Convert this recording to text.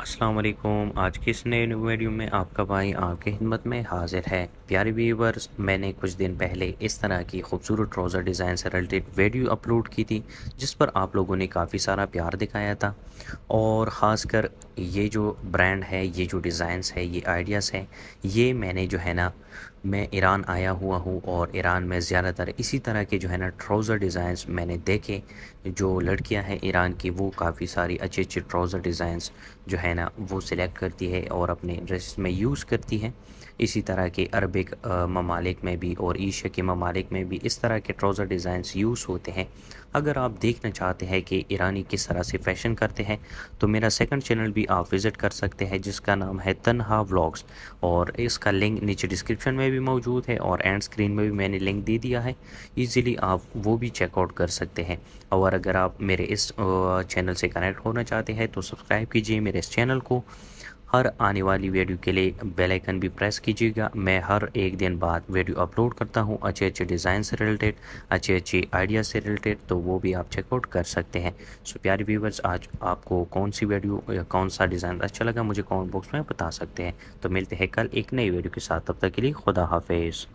अस्सलाम वालेकुम आज के इस नए वीडियो में आपका भाई आपके हिम्मत में हाजिर है प्यारे व्यूवर्स मैंने कुछ दिन पहले इस तरह की खूबसूरत ट्राउज़र डिज़ाइन से रिलेटेड वीडियो अपलोड की थी जिस पर आप लोगों ने काफ़ी सारा प्यार दिखाया था और ख़ासकर ये जो ब्रांड है ये जो डिज़ाइंस है ये आइडियाज़ हैं ये मैंने जो है ना मैं ईरान आया हुआ हूँ और ईरान में ज़्यादातर इसी तरह के जो है ना ट्राउज़र डिज़ाइंस मैंने देखे जो लड़कियाँ हैं ईरान की वो काफ़ी सारी अच्छे अच्छे ट्राउज़र डिज़ाइंस जो है है ना वो सिलेक्ट करती है और अपने ड्रेस में यूज़ करती है इसी तरह के अरबिक ममालिक में भी और एशिया के ममालिक में भी इस तरह के ट्राउज़र डिज़ाइंस यूज़ होते हैं अगर आप देखना चाहते हैं कि ईरानी किस तरह से फ़ैशन करते हैं तो मेरा सेकंड चैनल भी आप विज़िट कर सकते हैं जिसका नाम है तनहा व्लॉग्स और इसका लिंक नीचे डिस्क्रिप्शन में भी मौजूद है और एंड स्क्रीन में भी मैंने लिंक दे दिया है ईज़िली आप वो भी चेकआउट कर सकते हैं और अगर आप मेरे इस चैनल से कनेक्ट होना चाहते हैं तो सब्सक्राइब कीजिए मेरे इस चैनल को हर आने वाली वीडियो के लिए बेल आइकन भी प्रेस कीजिएगा मैं हर एक दिन बाद वीडियो अपलोड करता हूँ अच्छे अच्छे डिज़ाइन से रिलेटेड अच्छे अच्छे आइडिया से रिलेटेड तो वो भी आप चेकआउट कर सकते हैं सो प्यारे व्यूवर्स आज आपको कौन सी वीडियो या कौन सा डिज़ाइन अच्छा लगा मुझे कॉमेंट बॉक्स में बता सकते हैं तो मिलते हैं कल एक नई वीडियो के साथ तब तक के लिए खुदा हाफिज़